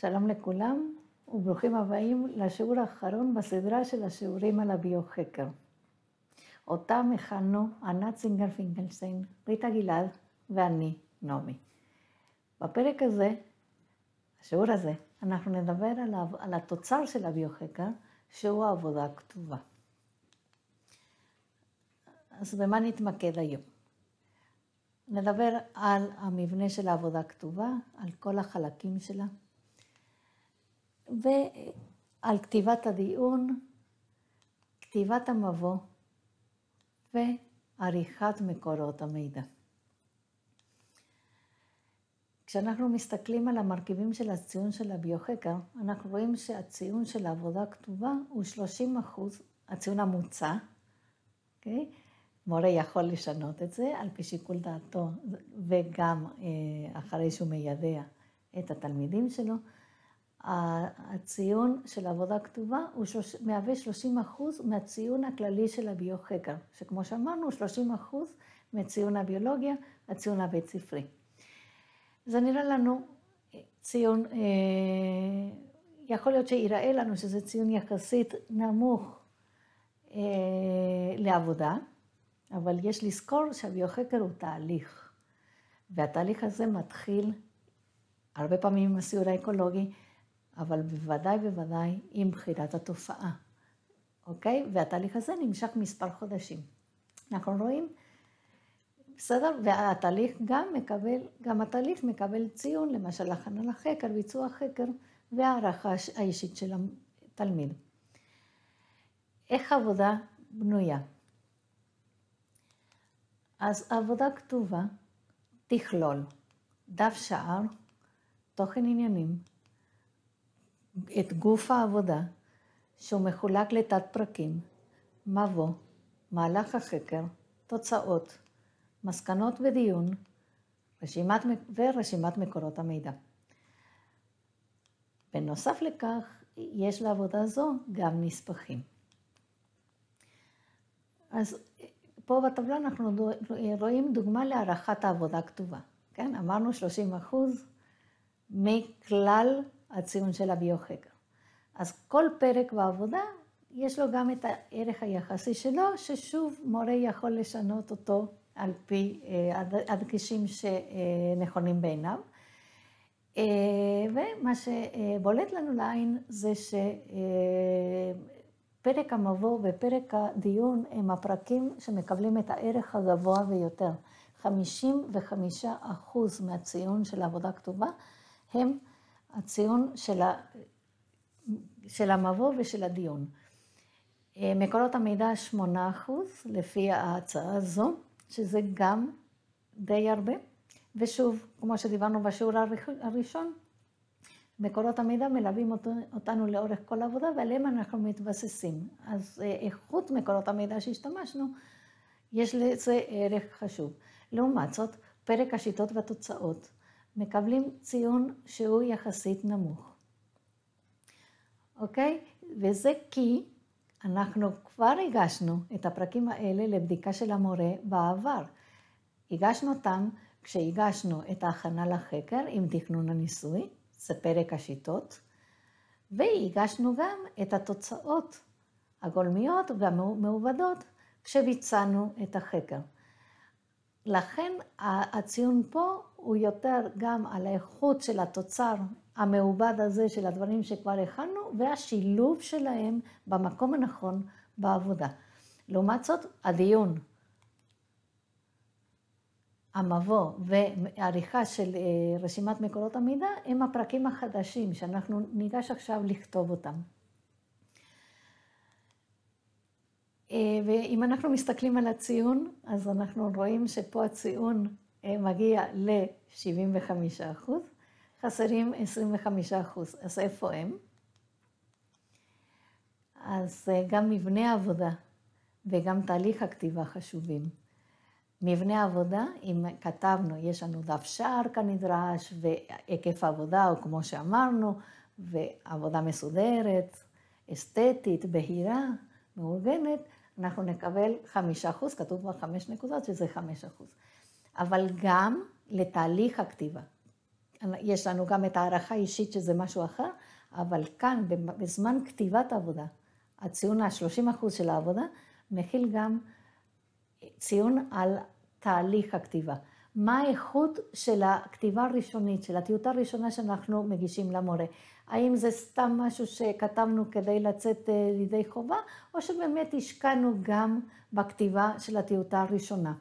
שלום לכולם, וברוכים הבאים לשיעור האחרון בסדרה של השיעורים על הביו-חקר. אותם הכנו ענת סינגר פינגלסטיין, ריטה גלעד ואני, נעמי. בפרק הזה, השיעור הזה, אנחנו נדבר עליו, על התוצר של הביו-חקר, שהוא העבודה הכתובה. אז במה נתמקד היום? נדבר על המבנה של העבודה הכתובה, על כל החלקים שלה, ועל כתיבת הדיון, כתיבת המבוא ועריכת מקורות המידע. כשאנחנו מסתכלים על המרכיבים של הציון של הביוכקר, אנחנו רואים שהציון של העבודה הכתובה הוא 30 אחוז, הציון המוצע, okay? אוקיי? מורה יכול לשנות את זה על פי שיקול דעתו וגם אה, אחרי שהוא מיידע את התלמידים שלו, הציון של עבודה כתובה הוא שוש... מהווה 30 אחוז מהציון הכללי של הביוחקר, שכמו שאמרנו, 30 אחוז מציון הביולוגיה, הציון הבית ספרי. זה נראה לנו אה, ציון, אה, יכול להיות שיראה לנו שזה ציון יחסית נמוך אה, לעבודה, אבל יש לזכור שהביוחקר הוא תהליך, והתהליך הזה מתחיל הרבה פעמים עם הסיור האקולוגי, אבל בוודאי ובוודאי עם בחילת התופעה, אוקיי? והתהליך הזה נמשך מספר חודשים. אנחנו רואים? בסדר? והתהליך גם מקבל, גם התהליך מקבל ציון, למשל הכנה לחקר, ביצוע חקר והערכה האישית של התלמיד. איך עבודה בנויה? אז עבודה כתובה תכלול דף שער, תוכן עניינים, את גוף העבודה, שהוא מחולק לתת פרקים, מבוא, מהלך החקר, תוצאות, מסקנות ודיון, רשימת, ורשימת מקורות המידע. בנוסף לכך, יש לעבודה זו גם נספחים. אז פה בטבלה אנחנו רואים דוגמה להערכת העבודה הכתובה. כן, אמרנו 30 אחוז מכלל הציון של הביוחקר. אז כל פרק בעבודה, יש לו גם את הערך היחסי שלו, ששוב מורה יכול לשנות אותו על פי אה, הדגשים שנכונים בעיניו. אה, ומה שבולט לנו לעין זה שפרק אה, המבוא ופרק הדיון הם הפרקים שמקבלים את הערך הגבוה ביותר. 55% מהציון של עבודה כתובה הם הציון של, ה, של המבוא ושל הדיון. אה, מקורות המידע 8% לפי ההצעה הזו, שזה גם די הרבה. ושוב, כמו שדיברנו בשיעור הראשון, מקורות המידע מלווים אותנו לאורך כל העבודה ועליהם אנחנו מתבססים. אז אה, איכות מקורות המידע שהשתמשנו, יש לזה ערך חשוב. לעומת זאת, פרק השיטות והתוצאות מקבלים ציון שהוא יחסית נמוך. אוקיי? וזה כי אנחנו כבר הגשנו את הפרקים האלה לבדיקה של המורה בעבר. הגשנו אותם כשהגשנו את ההכנה לחקר עם תכנון הניסוי, זה פרק השיטות, והגשנו גם את התוצאות הגולמיות והמעובדות כשביצענו את החקר. לכן הציון פה הוא יותר גם על האיכות של התוצר המעובד הזה של הדברים שכבר הכנו, והשילוב שלהם במקום הנכון בעבודה. לעומת זאת, הדיון, המבוא ועריכה של אה, רשימת מקורות המידע הם הפרקים החדשים שאנחנו ניגש עכשיו לכתוב אותם. אה, ואם אנחנו מסתכלים על הציון, אז אנחנו רואים שפה הציון אה, מגיע ל-75 אחוז, חסרים 25 אחוז, אז איפה הם? אז אה, גם מבנה העבודה וגם תהליך הכתיבה חשובים. מבנה העבודה, אם כתבנו, יש לנו דף שער כנדרש, והיקף העבודה, או כמו שאמרנו, ועבודה מסודרת, אסתטית, בהירה, מאורגנת, אנחנו נקבל אחוז, כתוב כבר חמש נקודות, שזה חמש אחוז. אבל גם לתהליך הכתיבה. יש לנו גם את הערכה האישית, שזה משהו אחר, אבל כאן, בזמן כתיבת העבודה, הציון ה-30% של העבודה, מכיל גם ציון על תהליך הכתיבה. מה האיכות של הכתיבה הראשונית, של הטיוטה הראשונה שאנחנו מגישים למורה? האם זה סתם משהו שכתבנו כדי לצאת אה, לידי חובה, או שבאמת השקענו גם בכתיבה של הטיוטה הראשונה.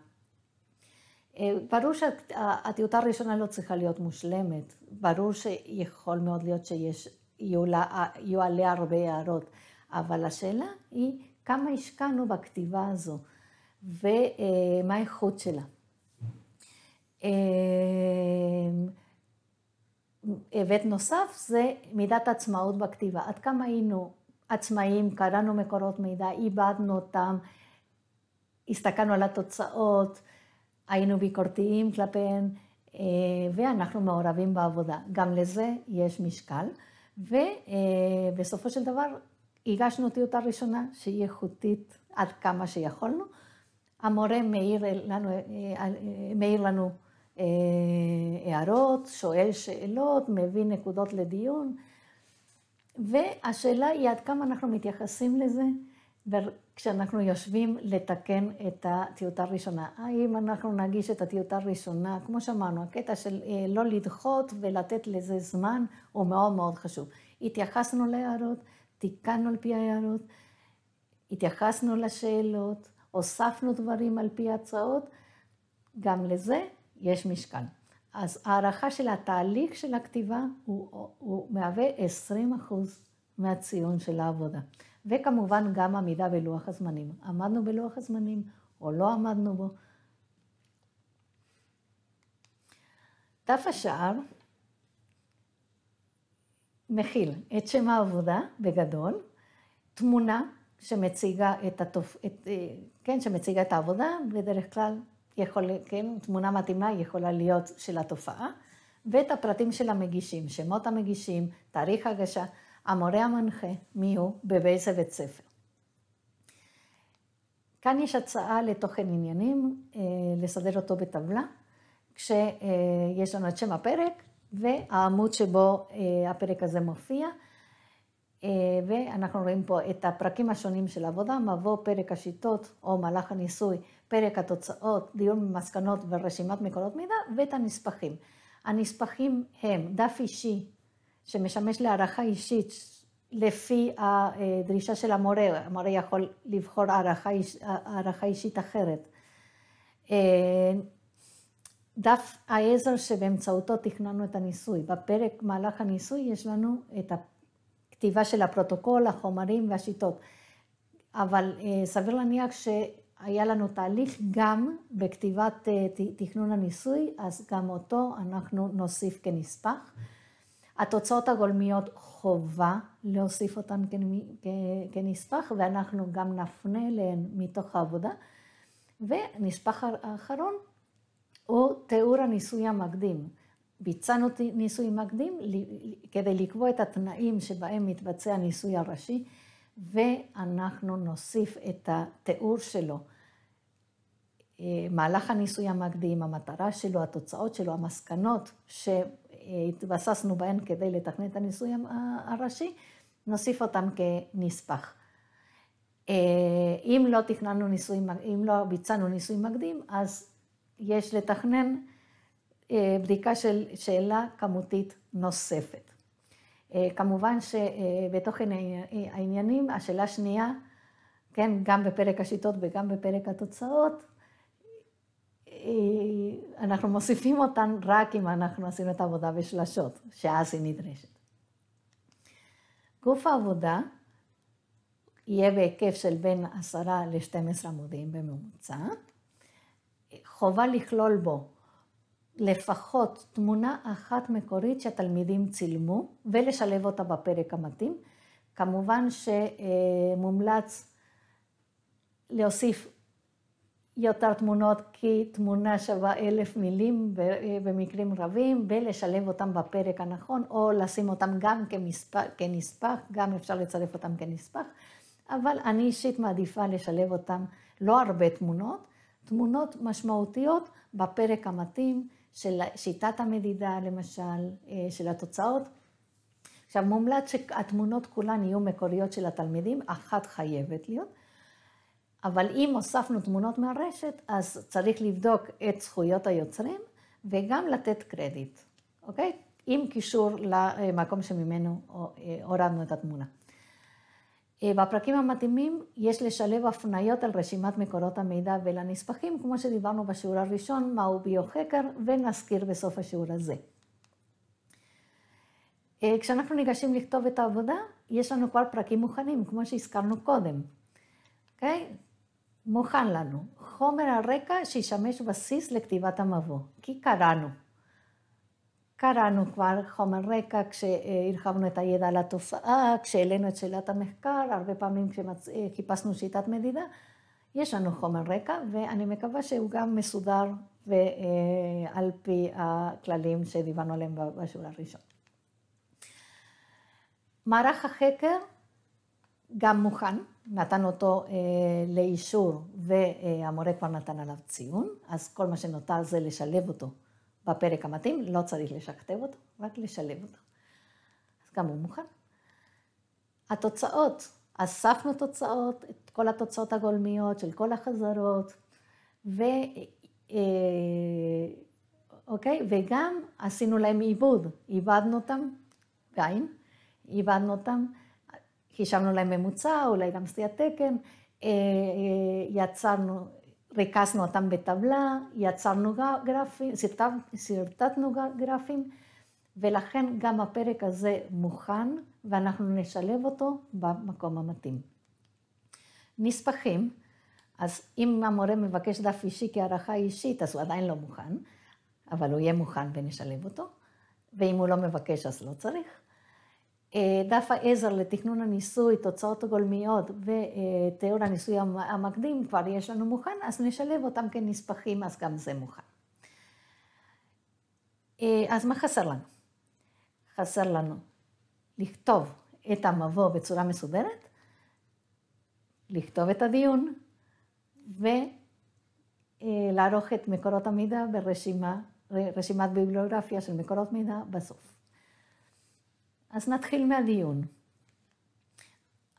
אה, ברור שהטיוטה הראשונה לא צריכה להיות מושלמת, ברור שיכול מאוד להיות שיהיו עליה הרבה הערות, אבל השאלה היא כמה השקענו בכתיבה הזו ומה האיכות שלה. אה, היבט נוסף זה מידת עצמאות בכתיבה. עד כמה היינו עצמאים, קראנו מקורות מידע, איבדנו אותם, הסתכלנו על התוצאות, היינו ביקורתיים כלפיהן, אה, ואנחנו מעורבים בעבודה. גם לזה יש משקל, ובסופו אה, של דבר הגשנו טיוטה ראשונה, שהיא איכותית עד כמה שיכולנו. המורה מעיר לנו, אה, מעיר לנו אה, הערות, שואל שאלות, מביא נקודות לדיון. והשאלה היא עד כמה אנחנו מתייחסים לזה כשאנחנו יושבים לתקן את הטיוטה הראשונה. האם אנחנו נגיש את הטיוטה הראשונה, כמו שאמרנו, הקטע של אה, לא לדחות ולתת לזה זמן הוא מאוד מאוד חשוב. התייחסנו להערות, תיקנו על פי ההערות, התייחסנו לשאלות, הוספנו דברים על פי ההצעות, גם לזה יש משקל. אז הערכה של התהליך של הכתיבה הוא, הוא מהווה 20% מהציון של העבודה. וכמובן גם עמידה בלוח הזמנים. עמדנו בלוח הזמנים או לא עמדנו בו. דף השער מכיל את שם העבודה בגדול, תמונה שמציגה את, התופ... את... אה, כן, שמציגה את העבודה, בדרך כלל יכול, כן, תמונה מתאימה יכולה להיות של התופעה, ואת הפרטים של המגישים, שמות המגישים, תאריך הגשה, המורה המנחה, מי הוא, ובאיזה בית ספר. כאן יש הצעה לתוכן עניינים, אה, לסדר אותו בטבלה, כשיש אה, לנו את שם הפרק והעמוד שבו אה, הפרק הזה מופיע. אה, ואנחנו רואים פה את הפרקים השונים של העבודה, מבוא, פרק השיטות או מהלך הניסוי, פרק התוצאות, דיון במסקנות ורשימת מקורות מידע, ואת הנספחים. הנספחים הם דף אישי שמשמש להערכה אישית לפי הדרישה של המורה, המורה יכול לבחור הערכה, איש, הערכה אישית אחרת. אה, דף העזר שבאמצעותו תכננו את הניסוי. בפרק מהלך הניסוי יש לנו את הפרק. כתיבה של הפרוטוקול, החומרים והשיטות. אבל אה, סביר להניח שהיה לנו תהליך גם בכתיבת אה, תכנון הניסוי, אז גם אותו אנחנו נוסיף כנספח. התוצאות הגולמיות חובה להוסיף אותן כנספח, ואנחנו גם נפנה אליהן מתוך העבודה. ונספח האחרון הוא תיאור הניסוי המקדים. ביצענו ניסוי מקדים כדי לקבוע את התנאים שבהם מתבצע הניסוי הראשי, ואנחנו נוסיף את התיאור שלו. אה, מהלך הניסוי המקדים, המטרה שלו, התוצאות שלו, המסקנות שהתבססנו בהן כדי לתכנן את הניסוי הראשי, נוסיף אותם כנספח. אה, אם לא תכננו ניסוי, אם לא ביצענו ניסוי מקדים, אז יש לתכנן אה, בדיקה של שאלה כמותית נוספת. אה, כמובן שבתוכן אה, העניינים, השאלה השנייה, כן, גם בפרק השיטות וגם בפרק התוצאות, אנחנו מוסיפים אותן רק אם אנחנו עשינו את העבודה בשלשות, שאז היא נדרשת. גוף העבודה יהיה בהיקף של בין 10 ל-12 עמודים בממוצע. חובה לכלול בו לפחות תמונה אחת מקורית שהתלמידים צילמו ולשלב אותה בפרק המתאים. כמובן שמומלץ להוסיף יותר תמונות כי תמונה שווה אלף מילים במקרים רבים ולשלב אותם בפרק הנכון או לשים אותם גם כמספח, כנספח, גם אפשר לצרף אותם כנספח, אבל אני אישית מעדיפה לשלב אותם לא הרבה תמונות, תמונות משמעותיות בפרק המתאים של שיטת המדידה, למשל, אה, של התוצאות. עכשיו, מומלץ שהתמונות כולן יהיו מקוריות של התלמידים, אחת חייבת להיות. אבל אם הוספנו תמונות מהרשת, אז צריך לבדוק את זכויות היוצרים וגם לתת קרדיט, אוקיי? עם קישור למקום שממנו אה, הורדנו את התמונה. אה, בפרקים המתאימים יש לשלב הפניות על רשימת מקורות המידע ולנספחים, כמו שדיברנו בשיעור הראשון, מהו ביו-חקר, ונזכיר בסוף השיעור הזה. אה, כשאנחנו ניגשים לכתוב את העבודה, יש לנו כבר פרקים מוכנים, כמו שהזכרנו קודם. אוקיי? Okay? מוכן לנו. חומר הרקע שישמש בסיס לכתיבת המבוא, כי קראנו. קראנו כבר חומר רקע כשהרחבנו את הידע על התופעה, כשהעלינו את שאלת המחקר, הרבה פעמים כשחיפשנו אה, שיטת מדידה, יש לנו חומר רקע, ואני מקווה שהוא גם מסודר ועל אה, פי הכללים שדיברנו עליהם בשיעור הראשון. מערך החקר גם מוכן, נתן אותו אה, לאישור והמורה כבר נתן עליו ציון, אז כל מה שנותר זה לשלב אותו בפרק המתאים, לא צריך לשכתב אותו, רק לשלב אותו. אז גם הוא מוכן. התוצאות, אספנו תוצאות, את כל התוצאות הגולמיות של כל החזרות, ו... אה, אוקיי? וגם עשינו להם עיבוד, עיבדנו אותם, בעין, עיבדנו אותם, חישבנו להם ממוצע, אולי גם סטיית תקן, אה, אה, יצרנו ריכזנו אותם בטבלה, יצרנו גרפים, סרטטנו גרפים, ולכן גם הפרק הזה מוכן, ואנחנו נשלב אותו במקום המתאים. נספחים, אז אם המורה מבקש דף אישי כהערכה אישית, אז הוא עדיין לא מוכן, אבל הוא יהיה מוכן ונשלב אותו, ואם הוא לא מבקש אז לא צריך. אה, דף העזר לתכנון הניסוי, תוצאות גולמיות ותיאור הניסוי המקדים כבר יש לנו מוכן, אז נשלב אותם כנספחים, אז גם זה מוכן. אה, אז מה חסר לנו? חסר לנו לכתוב את המבוא בצורה מסודרת, לכתוב את הדיון ולערוך אה, את מקורות המידע ברשימת ביבליוגרפיה של מקורות מידע בסוף. אז נתחיל מהדיון.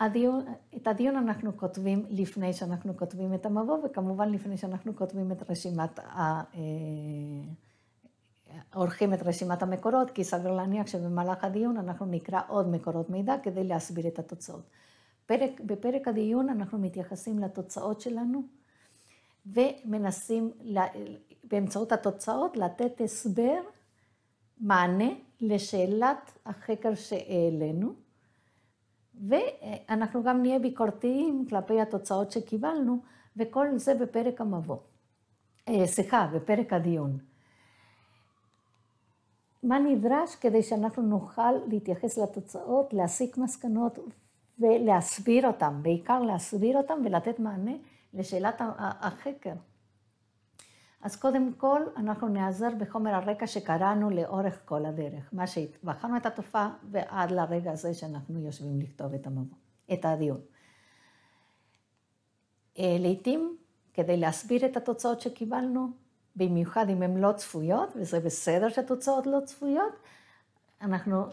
הדיון, את הדיון אנחנו כותבים לפני שאנחנו כותבים את המבוא, וכמובן לפני שאנחנו כותבים את רשימת ה... אה, עורכים את רשימת המקורות, כי סביר להניח שבמהלך הדיון אנחנו נקרא עוד מקורות מידע כדי להסביר את התוצאות. פרק, בפרק הדיון אנחנו מתייחסים לתוצאות שלנו ומנסים לה, באמצעות התוצאות לתת הסבר, מענה לשאלת החקר שהעלינו, ואנחנו גם נהיה ביקורתיים כלפי התוצאות שקיבלנו, וכל זה בפרק המבוא. אה, סליחה, בפרק הדיון. מה נדרש כדי שאנחנו נוכל להתייחס לתוצאות, להסיק מסקנות ולהסביר אותן, בעיקר להסביר אותן ולתת מענה לשאלת החקר. אז קודם כל, אנחנו נעזר בחומר הרקע שקראנו לאורך כל הדרך. מה שבחרנו את התופעה ועד לרגע הזה שאנחנו יושבים לכתוב את, המבוא, את הדיון. אה, לעתים, כדי להסביר את התוצאות שקיבלנו, במיוחד אם הן לא צפויות, וזה בסדר שהתוצאות לא צפויות, אנחנו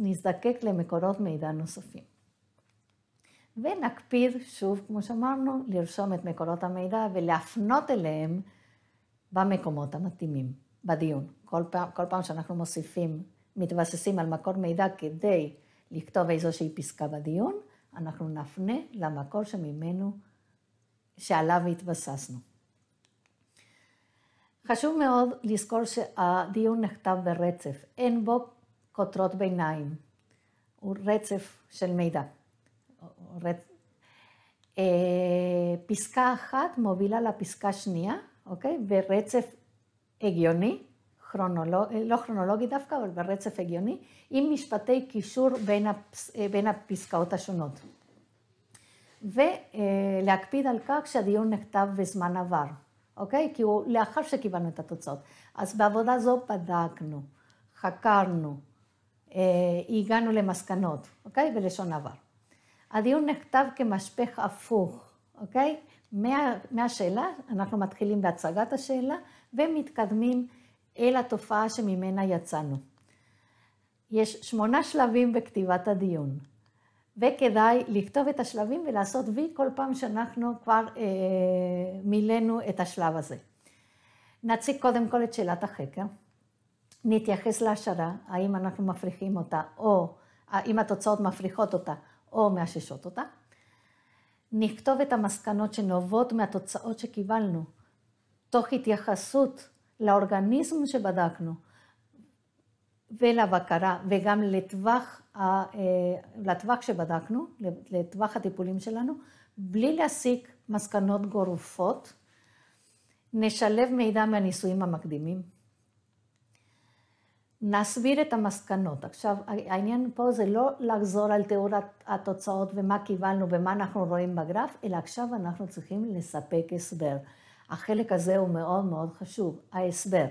נזדקק למקורות מידע נוספים. ונקפיד, שוב, כמו שאמרנו, לרשום את מקורות המידע ולהפנות אליהם במקומות המתאימים, בדיון. כל פעם, כל פעם שאנחנו מוסיפים, מתבססים על מקור מידע כדי לכתוב איזושהי פסקה בדיון, אנחנו נפנה למקור שממנו, שעליו התבססנו. חשוב מאוד לזכור שהדיון נכתב ברצף, אין בו כותרות ביניים, הוא רצף של מידע. רצ... אה, פסקה אחת מובילה לפסקה שנייה, אוקיי? ברצף הגיוני, כרונולוג... אה, לא כרונולוגי דווקא, אבל ברצף הגיוני, עם משפטי קישור בין, הפס... אה, בין הפסקאות השונות. ולהקפיד על כך שהדיון נכתב בזמן עבר, אוקיי? כי הוא לאחר שקיבלנו את התוצאות. אז בעבודה זו בדקנו, חקרנו, אה, הגענו למסקנות, אוקיי? בלשון עבר. הדיון נכתב כמשפך הפוך, אוקיי? מה, מהשאלה, אנחנו מתחילים בהצגת השאלה ומתקדמים אל התופעה שממנה יצאנו. יש שמונה שלבים בכתיבת הדיון, וכדאי לכתוב את השלבים ולעשות וי כל פעם שאנחנו כבר אה, מילאנו את השלב הזה. נציג קודם כל את שאלת החקר, נתייחס להשערה, האם אנחנו מפריחים אותה, או האם התוצאות מפריחות אותה או מאששות אותה. נכתוב את המסקנות שנובעות מהתוצאות שקיבלנו, תוך התייחסות לאורגניזם שבדקנו ולבקרה וגם לטווח, ה, אה, לטווח שבדקנו, לטווח הטיפולים שלנו, בלי להסיק מסקנות גורפות. נשלב מידע מהניסויים המקדימים. נסביר את המסקנות. עכשיו, העניין פה זה לא לחזור על תיאור התוצאות ומה קיבלנו ומה אנחנו רואים בגרף, אלא עכשיו אנחנו צריכים לספק הסבר. החלק הזה הוא מאוד מאוד חשוב, ההסבר.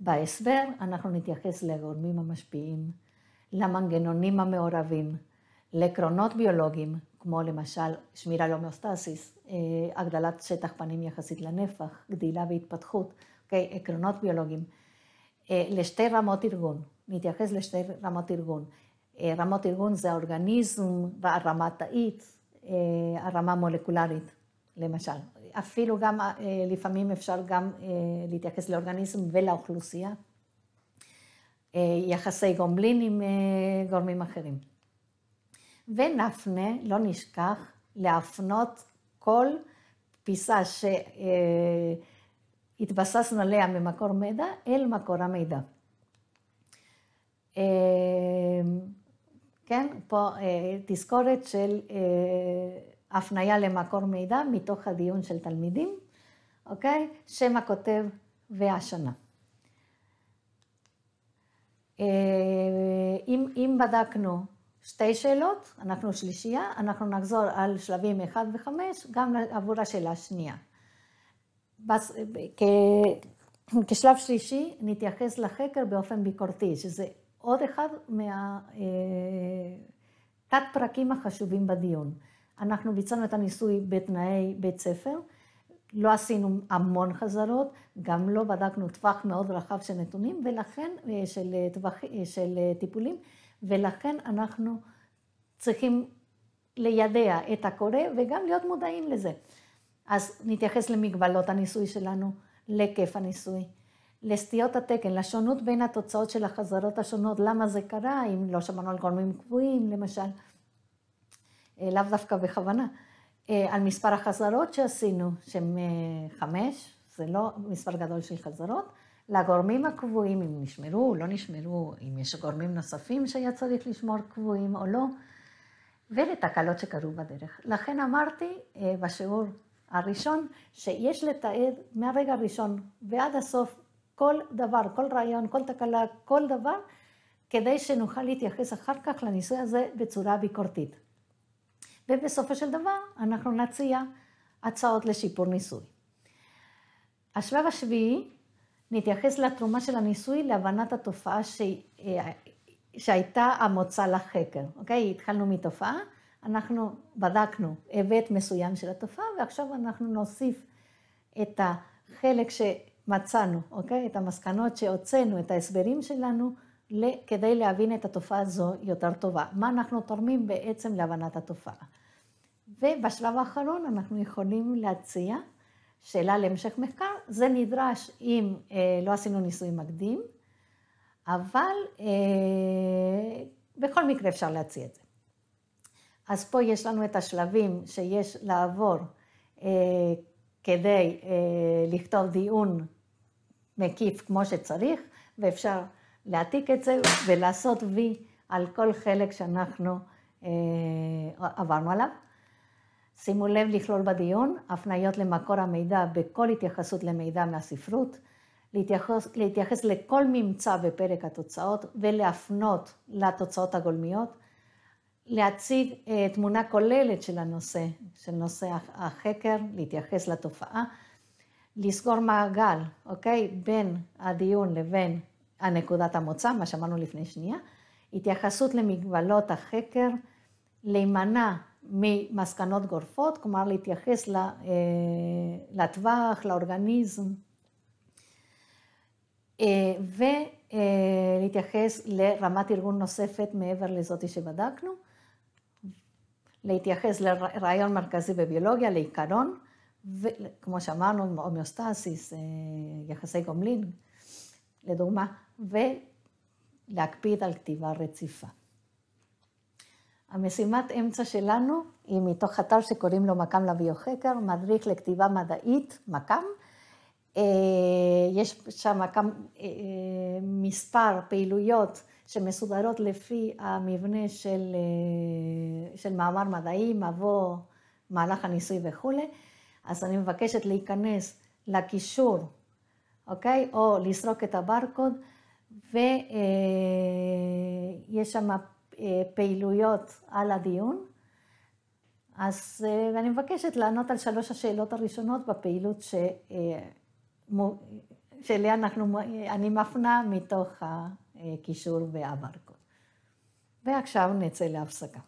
בהסבר אנחנו נתייחס לגורמים המשפיעים, למנגנונים המעורבים, לקרונות ביולוגיים, כמו למשל שמירה על הומאוסטסיס, אה, הגדלת שטח פנים יחסית לנפח, גדילה והתפתחות, אוקיי, עקרונות ביולוגיים. אה, לשתי רמות ארגון, מתייחס לשתי רמות ארגון. אה, רמות ארגון זה האורגניזם והרמה התאית, אה, הרמה המולקולרית, למשל. אפילו גם, לפעמים אפשר גם להתייחס לאורגניזם ולאוכלוסייה. יחסי גומלין עם גורמים אחרים. ונפנה, לא נשכח, להפנות כל פיסה ש... התבססנו עליה ממקור מידע אל מקור המידע. אמ, כן, פה אה, תזכורת של אה, הפניה למקור מידע מתוך הדיון של תלמידים, אוקיי? שם הכותב והשנה. אה, אם, אם בדקנו שתי שאלות, אנחנו שלישייה, אנחנו נחזור על שלבים 1 ו-5 גם עבור השאלה השנייה. כשלב שלישי נתייחס לחקר באופן ביקורתי, שזה עוד אחד מהתת אה, פרקים החשובים בדיון. אנחנו ביצענו את הניסוי בתנאי בית ספר, לא עשינו המון חזרות, גם לא בדקנו טווח מאוד רחב של נתונים, ולכן, אה, של, אה, טווח, של טיפולים, ולכן אנחנו צריכים לידע את הקורא וגם להיות מודעים לזה. אז נתייחס למגבלות הניסוי שלנו, להיקף הניסוי, לסטיות התקן, לשונות בין התוצאות של החזרות השונות, למה זה קרה, אם לא שמענו על גורמים קבועים, למשל, אה, לאו דווקא בכוונה, אה, על מספר החזרות שעשינו, שהם אה, חמש, זה לא מספר גדול של חזרות, לגורמים הקבועים, אם נשמרו, או לא נשמרו, אם יש גורמים נוספים שהיה צריך לשמור קבועים או לא, ולתקלות שקרו בדרך. לכן אמרתי בשיעור הראשון, שיש לתעד מהרגע הראשון ועד הסוף כל דבר, כל רעיון, כל תקלה, כל דבר, כדי שנוכל להתייחס אחר כך לניסוי הזה בצורה ביקורתית. ובסופו של דבר אנחנו נציע הצעות לשיפור ניסוי. השלב השביעי, נתייחס לתרומה של הניסוי להבנת התופעה ש... שהייתה המוצא לחקר, אוקיי? התחלנו מתופעה, אנחנו בדקנו היבט מסוים של התופעה, ועכשיו אנחנו נוסיף את החלק שמצאנו, אוקיי? את המסקנות שהוצאנו, את ההסברים שלנו, כדי להבין את התופעה הזו יותר טובה. מה אנחנו תורמים בעצם להבנת התופעה. ובשלב האחרון אנחנו יכולים להציע שאלה להמשך מחקר. זה נדרש אם אה, לא עשינו ניסוי מקדים, אבל אה, בכל מקרה אפשר להציע את זה. אז פה יש לנו את השלבים שיש לעבור אה, כדי אה, לכתוב דיון מקיף כמו שצריך, ואפשר להעתיק את זה ולעשות וי על כל חלק שאנחנו אה, עברנו עליו. שימו לב לכלול בדיון הפניות למקור המידע בכל התייחסות למידע מהספרות, להתייחס, להתייחס לכל ממצא בפרק התוצאות ולהפנות לתוצאות הגולמיות. להציג אה, תמונה כוללת של הנושא, של נושא החקר, להתייחס לתופעה, לסגור מעגל, אוקיי? בין הדיון לבין הנקודת המוצא, מה שאמרנו לפני שנייה, התייחסות למגבלות החקר, להימנע ממסקנות גורפות, כלומר להתייחס אה, לטווח, לאורגניזם, אה, ולהתייחס לרמת ארגון נוספת מעבר לזאת שבדקנו, להתייחס לרעיון מרכזי בביולוגיה, לעיקרון, וכמו שאמרנו, הומאוסטסיס, אה, יחסי גומלין, לדוגמה, ולהקפיד על כתיבה רציפה. המשימת אמצע שלנו היא מתוך אתר שקוראים לו מקם לביוחקר, מדריך לכתיבה מדעית, מקם. אה, יש שם מקם אה, מספר פעילויות שמסודרות לפי המבנה של, אה, של מאמר מדעי, מבוא, מהלך הניסוי וכולי. אז אני מבקשת להיכנס לקישור, אוקיי? או לסרוק את הברקוד, ויש אה, שם אה, פעילויות על הדיון. אז אני מבקשת לענות על שלוש השאלות הראשונות בפעילות ש... שאליה אנחנו, אני מפנה מתוך ה... אה, קישור והברקוד. ועכשיו נצא להפסקה.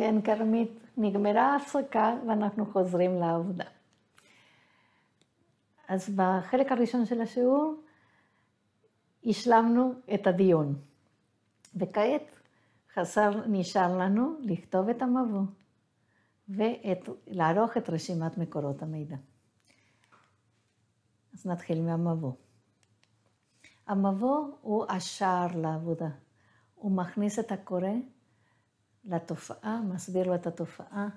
כן, כרמית, נגמרה ההפסקה ואנחנו חוזרים לעבודה. אז בחלק הראשון של השיעור השלמנו את הדיון, וכעת חסר, נשאר לנו לכתוב את המבוא ולערוך את רשימת מקורות המידע. אז נתחיל מהמבוא. המבוא הוא השער לעבודה. הוא מכניס את הקורא לתופעה, מסביר לו את התופעה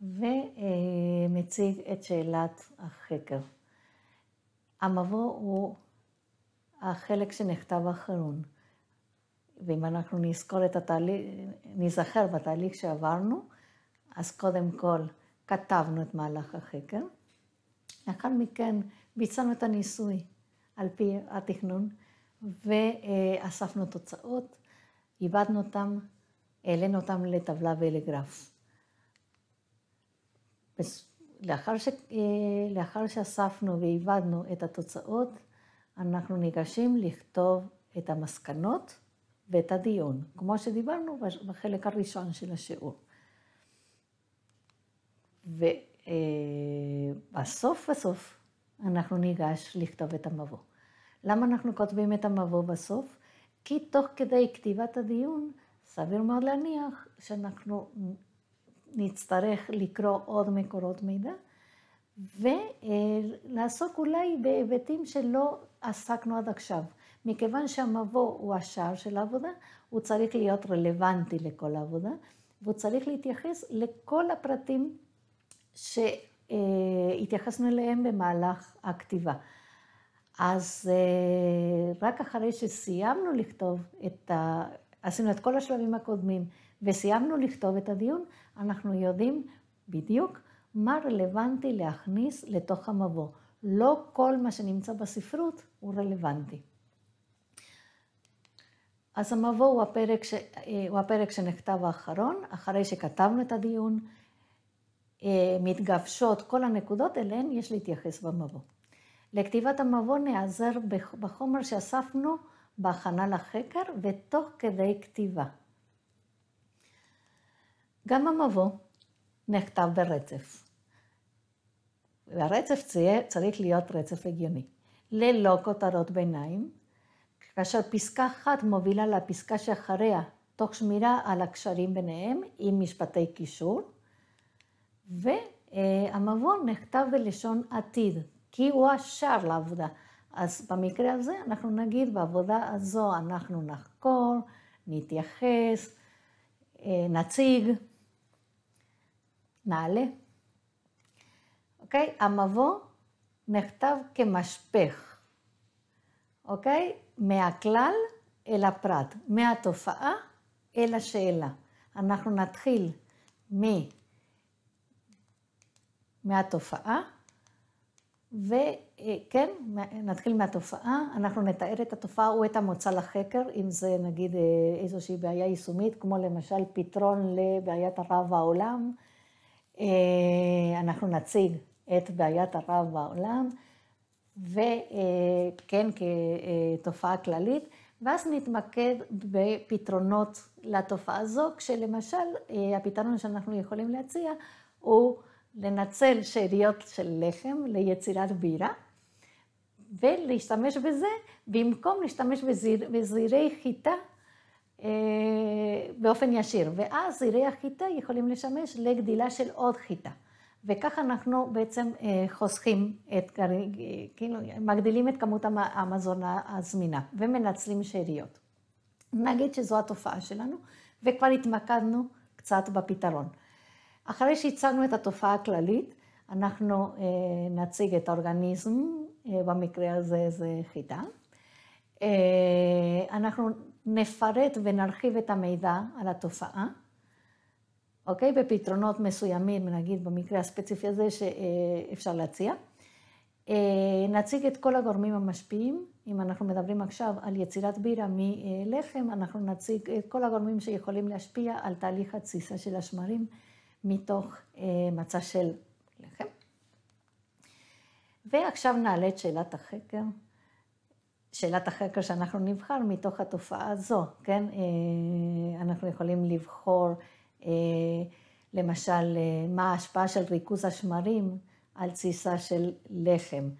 ומציג את שאלת החקר. המבוא הוא החלק שנכתב אחרון. ואם אנחנו נזכור את התהליך, נזכר בתהליך שעברנו, אז קודם כל כתבנו את מהלך החקר. לאחר מכן ביצענו את הניסוי על פי התכנון, ואספנו תוצאות, עיבדנו אותן, העלינו אותם לטבלה ולגרף. לאחר, ש... לאחר שאספנו ועיבדנו את התוצאות, אנחנו ניגשים לכתוב את המסקנות ואת הדיון, כמו שדיברנו בחלק הראשון של השיעור. ובסוף אה, בסוף אנחנו ניגש לכתוב את המבוא. למה אנחנו כותבים את המבוא בסוף? כי תוך כדי כתיבת הדיון סביר מאוד להניח שאנחנו נצטרך לקרוא עוד מקורות מידע ולעסוק אולי בהיבטים שלא עסקנו עד עכשיו. מכיוון שהמבוא הוא השער של העבודה, הוא צריך להיות רלוונטי לכל העבודה, והוא צריך להתייחס לכל הפרטים שהתייחסנו אליהם במהלך הכתיבה. אז אה, רק אחרי שסיימנו לכתוב את עשינו את כל השלבים הקודמים וסיימנו לכתוב את הדיון, אנחנו יודעים בדיוק מה רלוונטי להכניס לתוך המבוא. לא כל מה שנמצא בספרות הוא רלוונטי. אז המבוא הוא הפרק, ש... אה, הוא הפרק שנכתב האחרון, אחרי שכתבנו את הדיון, אה, מתגבשות כל הנקודות, אליהן יש להתייחס במבוא. לכתיבת המבוא נעזר בחומר שאספנו בהכנה לחקר ותוך כדי כתיבה. גם המבוא נכתב ברצף. והרצף צריך להיות רצף הגיוני, ללא כותרות ביניים, כאשר פסקה אחת מובילה לפסקה שאחריה, תוך שמירה על הקשרים ביניהם עם משפטי קישור, והמבוא נכתב בלשון עתיד, כי הוא השאר לעבודה. אז במקרה הזה אנחנו נגיד, בעבודה הזו אנחנו נחקור, נתייחס, אה, נציג, נעלה. אוקיי? המבוא נכתב כמשפך, אוקיי? מהכלל אל הפרט, מהתופעה אל השאלה. אנחנו נתחיל מ... מהתופעה וכן, נתחיל מהתופעה, אנחנו נתאר את התופעה או את המוצא לחקר, אם זה נגיד אה, איזושהי בעיה יישומית, כמו למשל פתרון לבעיית הרב העולם, אה, אנחנו נציג את בעיית הרב בעולם, וכן כתופעה כללית, ואז נתמקד בפתרונות לתופעה הזו, כשלמשל אה, הפתרון שאנחנו יכולים להציע הוא לנצל שאריות של לחם ליצירת בירה, ולהשתמש בזה במקום להשתמש בזיר, בזירי חיטה אה, באופן ישיר. ואז זירי החיטה יכולים לשמש לגדילה של עוד חיטה. וכך אנחנו בעצם אה, חוסכים את, אה, כאילו, מגדילים את כמות המזון הזמינה ומנצלים שאריות. נגיד שזו התופעה שלנו, וכבר התמקדנו קצת בפתרון. אחרי שהצגנו את התופעה הכללית, אנחנו אה, נציג את האורגניזם, אה, במקרה הזה זה חידה. אה, אנחנו נפרט ונרחיב את המידע על התופעה, אוקיי? בפתרונות מסוימים, נגיד במקרה הספציפי הזה שאפשר אה, להציע. אה, נציג את כל הגורמים המשפיעים. אם אנחנו מדברים עכשיו על יצירת בירה מלחם, אנחנו נציג את כל הגורמים שיכולים להשפיע על תהליך התסיסה של השמרים. מתוך אה, מצע של לחם. ועכשיו נעלה את שאלת החקר, שאלת החקר שאנחנו נבחר מתוך התופעה הזו, כן? אה, אנחנו יכולים לבחור, אה, למשל, מה ההשפעה של ריכוז השמרים על תסיסה של לחם,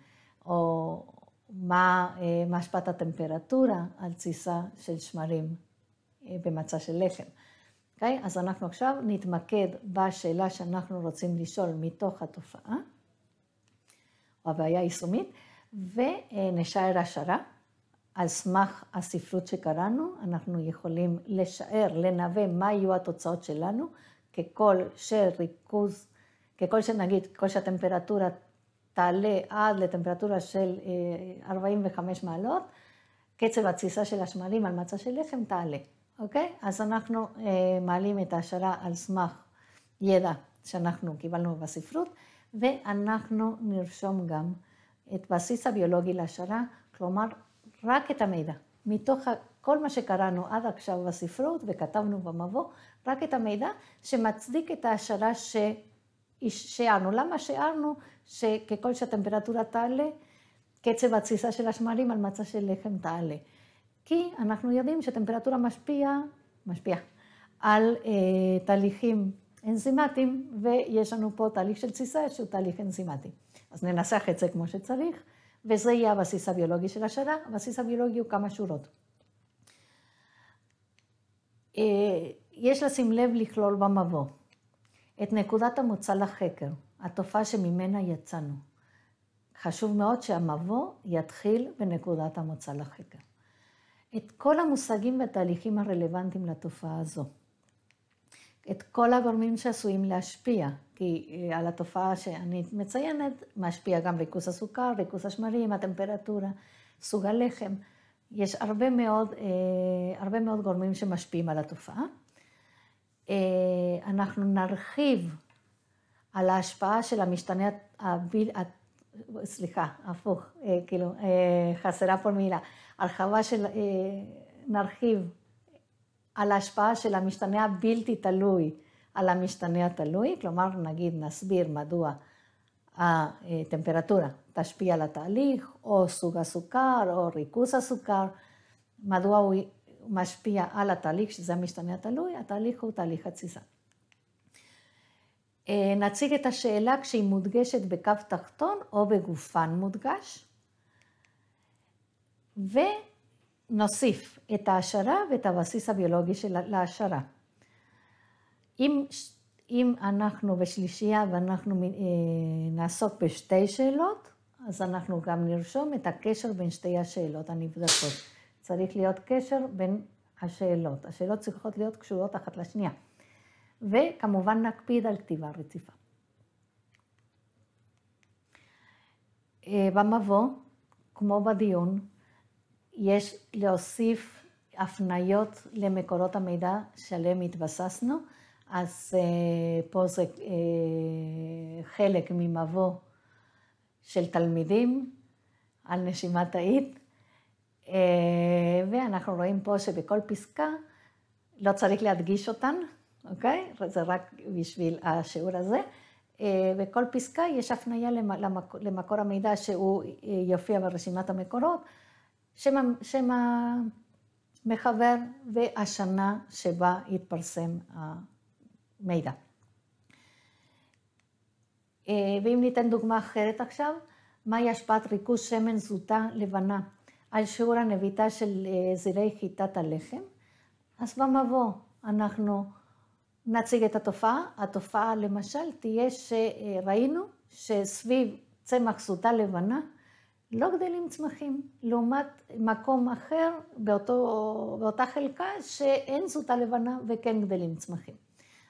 או מה, מה השפעת הטמפרטורה על תסיסה של שמרים במצע של לחם. אוקיי? אז אנחנו עכשיו נתמקד בשאלה שאנחנו רוצים לשאול מתוך התופעה, או הבעיה היישומית, ונשאר השערה. על סמך הספרות שקראנו, אנחנו יכולים לשער, לנבא מה יהיו התוצאות שלנו, ככל שריכוז, ככל שנגיד, ככל שהטמפרטורה תעלה עד לטמפרטורה של 45 אה, מעלות, קצב התסיסה של השמרים על מצע של לחם תעלה. אוקיי? אז אנחנו אה, מעלים את ההשערה על סמך ידע שאנחנו קיבלנו בספרות, ואנחנו נרשום גם את בסיס הביולוגי להשערה, כלומר, רק את המידע. מתוך כל מה שקראנו עד עכשיו בספרות וכתבנו במבוא, רק את המידע שמצדיק את ההשערה ש... שהערנו. למה שהערנו שככל שהטמפרטורה תעלה, קצב התסיסה של השמרים על מצע של לחם תעלה. כי אנחנו יודעים שטמפרטורה משפיעה, משפיעה, על אה, תהליכים אנזימטיים, ויש לנו פה תהליך של תסיסה שהוא תהליך אנזימטי. אז ננסח את זה כמו שצריך, וזה יהיה הבסיס הביולוגי של השאלה. הבסיס הביולוגי הוא כמה שורות. אה, יש לשים לב לכלול במבוא את נקודת המוצא לחקר, התופעה שממנה יצאנו. חשוב מאוד שהמבוא יתחיל בנקודת המוצא לחקר. את כל המושגים והתהליכים הרלוונטיים לתופעה הזו. את כל הגורמים שעשויים להשפיע, כי אה, על התופעה שאני מציינת, משפיע גם ריכוז הסוכר, ריכוז השמרים, הטמפרטורה, סוג הלחם. יש הרבה מאוד, אה, הרבה מאוד גורמים שמשפיעים על התופעה. אה, אנחנו נרחיב על ההשפעה של המשתנה סליחה, הפוך, אה, כאילו, אה, חסרה פה מילה. הרחבה של, אה, נרחיב על ההשפעה של המשתנה הבלתי תלוי על המשתנה התלוי, כלומר, נגיד, נסביר מדוע הטמפרטורה תשפיע על התהליך, או סוג הסוכר, או ריכוז הסוכר, מדוע הוא משפיע על התהליך, שזה המשתנה התלוי, התהליך הוא תהליך התסיסה. אה, נציג את השאלה כשהיא מודגשת בקו תחתון או בגופן מודגש, ונוסיף את ההשערה ואת הבסיס הביולוגי של להשערה. אם, אם אנחנו בשלישייה ואנחנו אה, נעסוק בשתי שאלות, אז אנחנו גם נרשום את הקשר בין שתי השאלות הנבדקות. צריך להיות קשר בין השאלות. השאלות צריכות להיות קשורות אחת לשנייה. וכמובן נקפיד על כתיבה רציפה. אה, במבוא, כמו בדיון, יש להוסיף הפניות למקורות המידע שעליהם התבססנו, אז אה, פה זה אה, חלק ממבוא של תלמידים על נשימת האית, ואנחנו רואים פה שבכל פסקה לא צריך להדגיש אותן, אוקיי? זה רק בשביל השיעור הזה. בכל אה, פסקה יש הפניה למקור, למקור המידע שהוא אה, יופיע ברשימת המקורות, שם, שם המחבר והשנה שבה התפרסם המידע. אה, ואם ניתן דוגמה אחרת עכשיו, מהי השפעת ריכוז שמן זוטה לבנה על שיעור הנביטה של זירי חיטת הלחם? אז במבוא אנחנו נציג את התופעה. התופעה למשל תהיה שראינו שסביב צמח סוטה לבנה לא גדלים צמחים, לעומת מקום אחר באותו, באותה חלקה שאין סוטה לבנה וכן גדלים צמחים.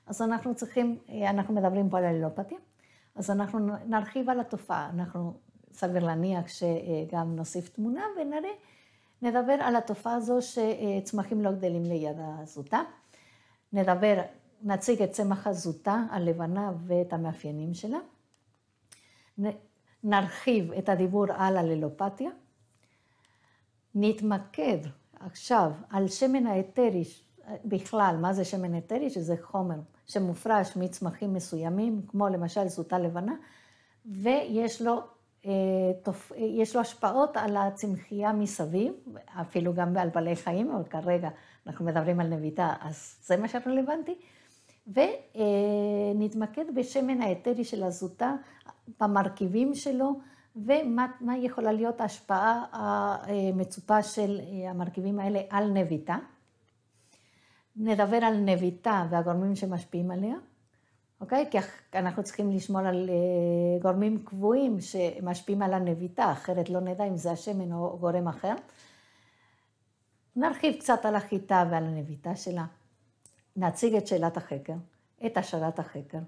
אז אנחנו צריכים, אנחנו מדברים פה על הלילופתיה, אז אנחנו נרחיב על התופעה, אנחנו סביר להניח שגם נוסיף תמונה ונראה, נדבר על התופעה הזו שצמחים לא גדלים ליד הסוטה, נדבר נציג את צמח הזוטה הלבנה ואת המאפיינים שלה. נרחיב את הדיבור על הללופתיה. נתמקד עכשיו על שמן האתרי בכלל, מה זה שמן אתרי? שזה חומר שמופרש מצמחים מסוימים, כמו למשל זוטה לבנה, ויש לו, אה, יש לו השפעות על הצמחייה מסביב, אפילו גם על בעלי חיים, אבל כרגע אנחנו מדברים על נביטה, אז זה מה שרלוונטי. ונתמקד בשמן האתרי של הזוטה, במרכיבים שלו, ומה יכולה להיות ההשפעה המצופה של אה, המרכיבים האלה על נביטה. נדבר על נביטה והגורמים שמשפיעים עליה, אוקיי? כי אנחנו צריכים לשמור על אה, גורמים קבועים שמשפיעים על הנביטה, אחרת לא נדע אם זה השמן או גורם אחר. נרחיב קצת על החיטה ועל הנביטה שלה. נציג את שאלת החקר, את השערת החקר,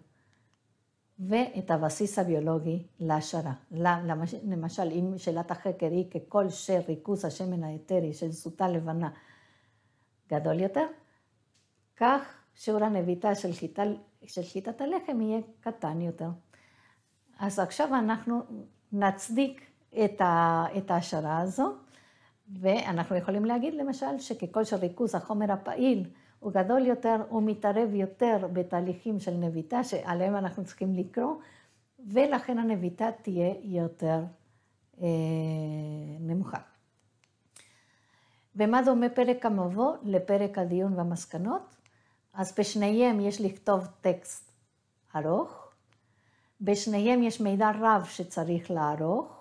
ואת הבסיס הביולוגי להשערה. למשל, אם שאלת החקר היא ככל שריכוז השמן האתרי של סוטה לבנה גדול יותר, כך שיעור הנביטה של, חיטה, של חיטת הלחם יהיה קטן יותר. אז עכשיו אנחנו נצדיק את, ה, את ההשערה הזו, ואנחנו יכולים להגיד למשל שככל שריכוז החומר הפעיל הוא גדול יותר, הוא מתערב יותר בתהליכים של נביטה שעליהם אנחנו צריכים לקרוא, ולכן הנביטה תהיה יותר אה, נמוכה. ומה דומה פרק המבוא לפרק הדיון והמסקנות? אז בשניהם יש לכתוב טקסט ארוך, בשניהם יש מידע רב שצריך לערוך,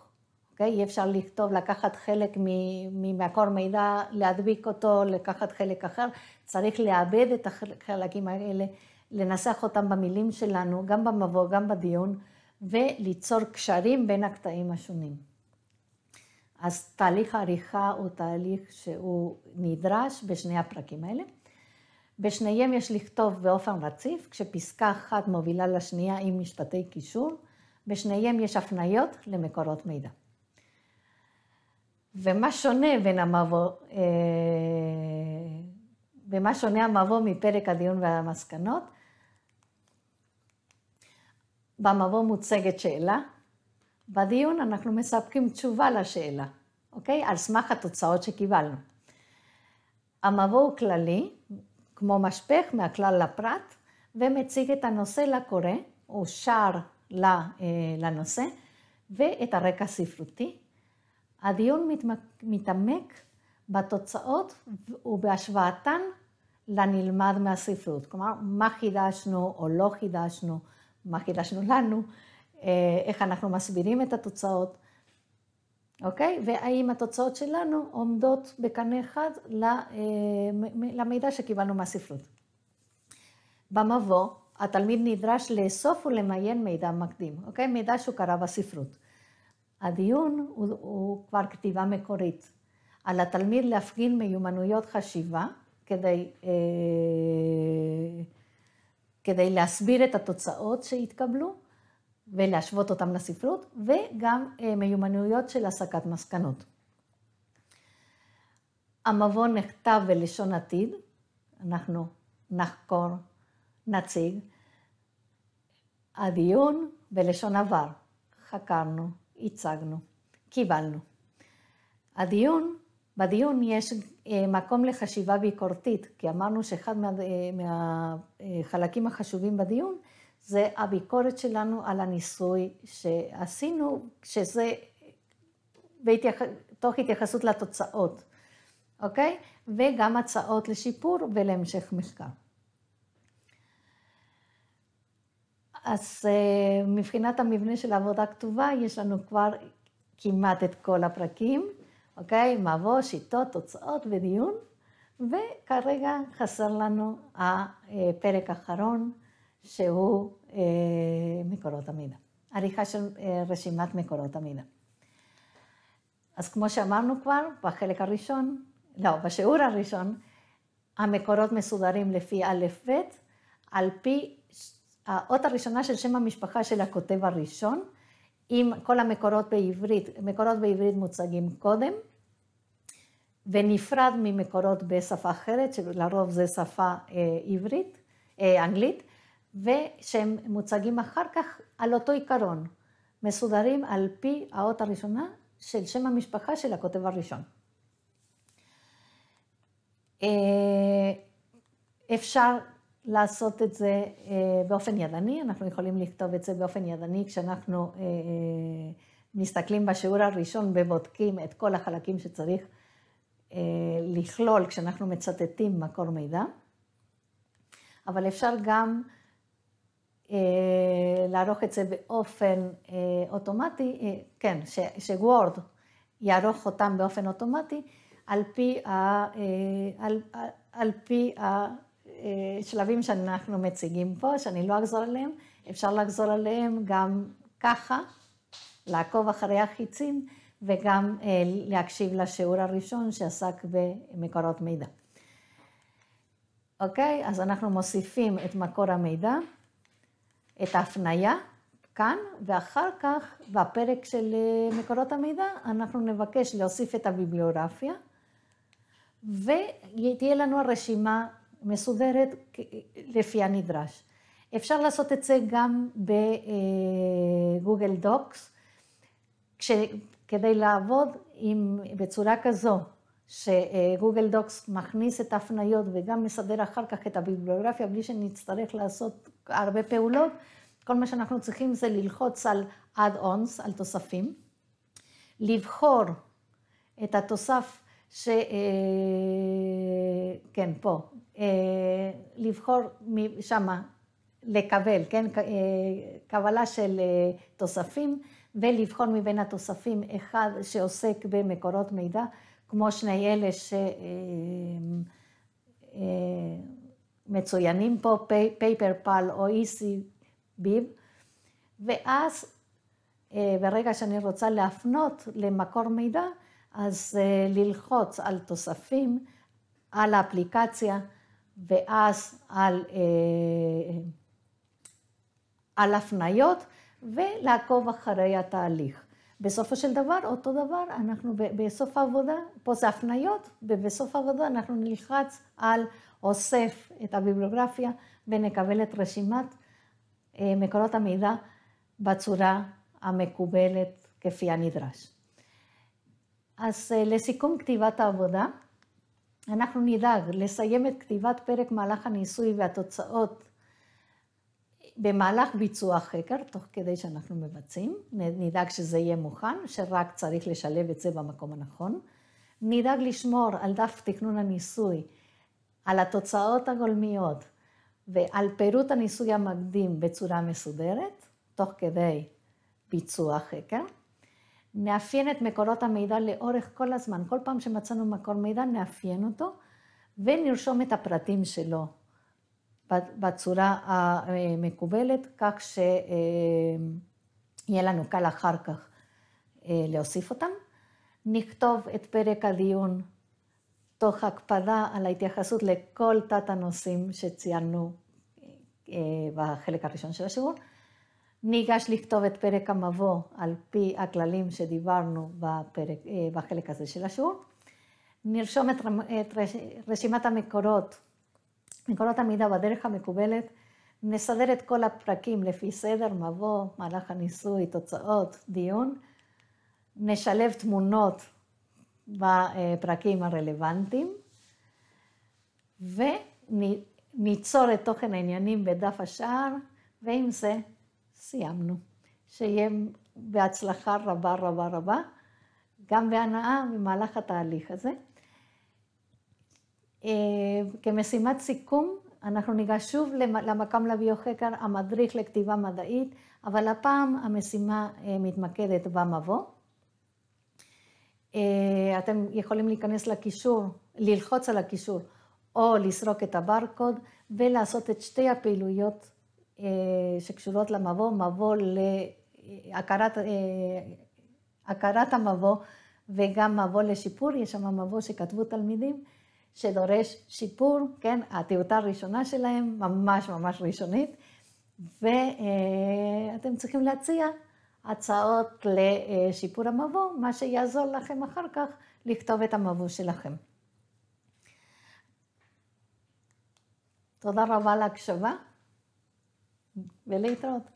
אוקיי? אי אפשר לכתוב לקחת חלק ממקור מידע, להדביק אותו, לקחת חלק אחר. צריך לאבד את החלקים האלה, לנסח אותם במילים שלנו, גם במבוא, גם בדיון, וליצור קשרים בין הקטעים השונים. אז תהליך העריכה הוא תהליך שהוא נדרש בשני הפרקים האלה. בשניהם יש לכתוב באופן רציף, כשפסקה אחת מובילה לשנייה עם משפטי קישור. בשניהם יש הפניות למקורות מידע. ומה שונה בין המבוא, אה, במה שונה המבוא מפרק הדיון והמסקנות? במבוא מוצגת שאלה, בדיון אנחנו מספקים תשובה לשאלה, אוקיי? על סמך התוצאות שקיבלנו. המבוא הוא כללי, כמו משפך מהכלל לפרט, ומציג את הנושא לקורא, או שער אה, לנושא, ואת הרקע הספרותי. הדיון מתעמק בתוצאות ובהשוואתן לנלמד מהספרות. כלומר, מה חידשנו או לא חידשנו, מה חידשנו לנו, אה, איך אנחנו מסבירים את התוצאות, אוקיי? והאם התוצאות שלנו עומדות בקנה אחד אה, למידע שקיבלנו מהספרות. במבוא, התלמיד נדרש לאסוף ולמיין מידע מקדים, אוקיי? מידע שהוא קרא בספרות. הדיון הוא, הוא כבר כתיבה מקורית. על התלמיד להפגין מיומנויות חשיבה כדי, אה, כדי להסביר את התוצאות שהתקבלו ולהשוות אותן לספרות, וגם אה, מיומנויות של הסקת מסקנות. המבוא נכתב בלשון עתיד, אנחנו נחקור, נציג. הדיון בלשון עבר, חקרנו, הצגנו, קיבלנו. הדיון, בדיון יש אה, מקום לחשיבה ביקורתית, כי אמרנו שאחד מה, אה, מהחלקים החשובים בדיון זה הביקורת שלנו על הניסוי שעשינו, שזה בהתייח... תוך התייחסות לתוצאות, אוקיי? וגם הצעות לשיפור ולהמשך מחקר. אז אה, מבחינת המבנה של עבודה כתובה, יש לנו כבר כמעט את כל הפרקים, אוקיי? מבוא, שיטות, תוצאות ודיון, וכרגע חסר לנו הפרק האחרון, שהוא אה, מקורות המידע. עריכה של אה, רשימת מקורות המידע. אז כמו שאמרנו כבר, בחלק הראשון, לא, בשיעור הראשון, המקורות מסודרים לפי א'-ב', על פי האות הראשונה של שם המשפחה של הכותב הראשון, עם כל המקורות בעברית, מקורות בעברית מוצגים קודם, ונפרד ממקורות בשפה אחרת, שלרוב זה שפה אה, עברית, אה, אנגלית, ושהם מוצגים אחר כך על אותו עיקרון, מסודרים על פי האות הראשונה של שם המשפחה של הכותב הראשון. אה, אפשר לעשות את זה אה, באופן ידני, אנחנו יכולים לכתוב את זה באופן ידני כשאנחנו אה, אה, מסתכלים בשיעור הראשון ובודקים את כל החלקים שצריך לכלול כשאנחנו מצטטים מקור מידע, אבל אפשר גם לערוך את זה באופן אוטומטי, כן, שוורד יערוך אותם באופן אוטומטי על פי ה... על, על, על פי ה... אה, שלבים שאנחנו מציגים פה, שאני לא אחזור עליהם, אפשר לחזור עליהם גם ככה, לעקוב אחרי החיצים וגם אה, להקשיב לשיעור הראשון שעסק במקורות מידע. אוקיי? אז אנחנו מוסיפים את מקור המידע, את ההפניה כאן, ואחר כך, בפרק של אה, מקורות המידע, אנחנו נבקש להוסיף את הביבליוגרפיה, ותהיה לנו הרשימה מסודרת לפי הנדרש. אפשר לעשות את זה גם בגוגל אה, דוקס, כדי לעבוד עם, בצורה כזו, שגוגל אה, דוקס מכניס את ההפניות וגם מסדר אחר כך את הביבליוגרפיה בלי שנצטרך לעשות הרבה פעולות, כל מה שאנחנו צריכים זה ללחוץ על add-ons, על תוספים, לבחור את התוסף ש... אה, כן, פה, אה, לבחור משמה, לקבל, כן, אה, קבלה של אה, תוספים, ולבחור מבין התוספים אחד שעוסק במקורות מידע, כמו שני אלה שמצוינים פה, פייפר פל או איסי e ביב, ואז ברגע שאני רוצה להפנות למקור מידע, אז ללחוץ על תוספים, על האפליקציה, ואז על, אה, על הפניות ולעקוב אחרי התהליך. בסופו של דבר, אותו דבר, אנחנו בסוף העבודה, פה זה הפניות, ובסוף העבודה אנחנו נלחץ על אוסף את הביבליוגרפיה ונקבל את רשימת אה, מקורות המידע בצורה המקובלת כפי הנדרש. אז אה, לסיכום כתיבת העבודה, אנחנו נדאג לסיים את כתיבת פרק מהלך הניסוי והתוצאות במהלך ביצוע החקר, תוך כדי שאנחנו מבצעים, נדאג שזה יהיה מוכן, שרק צריך לשלב את זה במקום הנכון. נדאג לשמור על דף תכנון הניסוי, על התוצאות הגולמיות ועל פירוט הניסוי המקדים בצורה מסודרת, תוך כדי ביצוע חקר. נאפיין את מקורות המידע לאורך כל הזמן. כל פעם שמצאנו מקור מידע, נאפיין אותו ונרשום את הפרטים שלו בצורה המקובלת, אה, אה, כך שיהיה אה, לנו קל אחר כך להוסיף אותם. נכתוב את פרק הדיון תוך הקפדה על ההתייחסות לכל תת הנושאים שציינו בחלק הראשון של השיעור. ניגש לכתוב את פרק המבוא על פי הכללים שדיברנו בפרק, אה, בחלק הזה של השיעור. נרשום את, את רש, רשימת המקורות, מקורות המידע בדרך המקובלת. נסדר את כל הפרקים לפי סדר, מבוא, מהלך הניסוי, תוצאות, דיון. נשלב תמונות בפרקים הרלוונטיים, וניצור את תוכן העניינים בדף השער, ועם זה סיימנו. שיהיה בהצלחה רבה רבה רבה, גם בהנאה במהלך התהליך הזה. אה, כמשימת סיכום, אנחנו ניגש שוב לביו-חקר, המדריך לכתיבה מדעית, אבל הפעם המשימה אה, מתמקדת במבוא. אה, אתם יכולים להיכנס לקישור, ללחוץ על הקישור, או לסרוק את הברקוד, ולעשות את שתי הפעילויות אה, שקשורות למבוא, מבוא להכרת אה, אה, הכרת המבוא וגם מבוא לשיפור, יש שם מבוא שכתבו תלמידים שדורש שיפור, כן, הטיוטה הראשונה שלהם, ממש ממש ראשונית, ואתם צריכים להציע הצעות לשיפור המבוא, מה שיעזור לכם אחר כך לכתוב את המבוא שלכם. תודה רבה על ההקשבה. Beleza? Pronto.